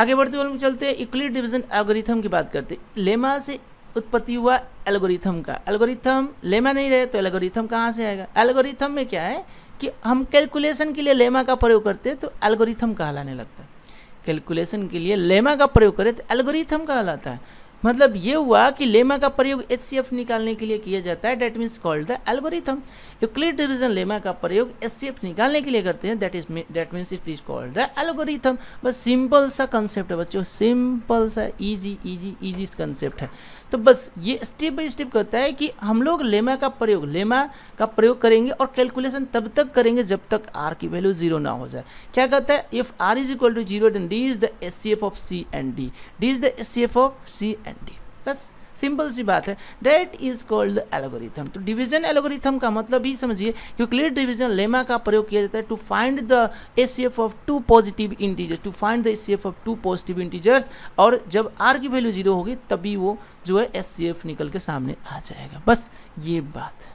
आगे बढ़ते हुए चलते हैं इक्वली डिविजन एल्गोरिथम की बात करते हैं लेमा से उत्पत्ति हुआ एल्गोरिथम का एल्गोरिथम लेमा नहीं रहे तो एल्गोरिथम कहाँ से आएगा एल्गोरिथम में क्या है कि हम कैलकुलेशन के लिए लेमा का प्रयोग करते हैं तो एल्गोरिथम कहलाने लगता है कैलकुलेशन के लिए लेमा का प्रयोग करें तो एल्गोरिथम कहलाता है मतलब ये हुआ कि लेमा का प्रयोग एच निकालने के लिए किया जाता है that means called the algorithm Euclid division lemma का प्रयोग एच निकालने के लिए करते हैं that is that means it is called the algorithm बस सिंपल सा कंसेप्ट है बच्चों सिंपल सा ईजी इजी इजी कंसेप्ट है तो बस ये स्टेप बाई स्टेप कहता है कि हम लोग लेमा का प्रयोग लेमा का प्रयोग करेंगे और कैलकुलेशन तब तक करेंगे जब तक आर की वैल्यू जीरो ना हो जाए क्या कहता है if r is equal to zero d is the s of c and d d is the s of c and d बस सिंपल सी बात है दैट इज कॉल्ड एलोगोरिथम तो डिवीजन एलोगोरिथम का मतलब ही समझिए यूक्लिड डिवीजन लेमा का प्रयोग किया जाता है to find the ACF of two positive integers to find the ACF of two positive integers और जब आर की वैल्यू जीरो होगी तभी वो जो है एस e निकल के सामने आ जाएगा बस ये बात है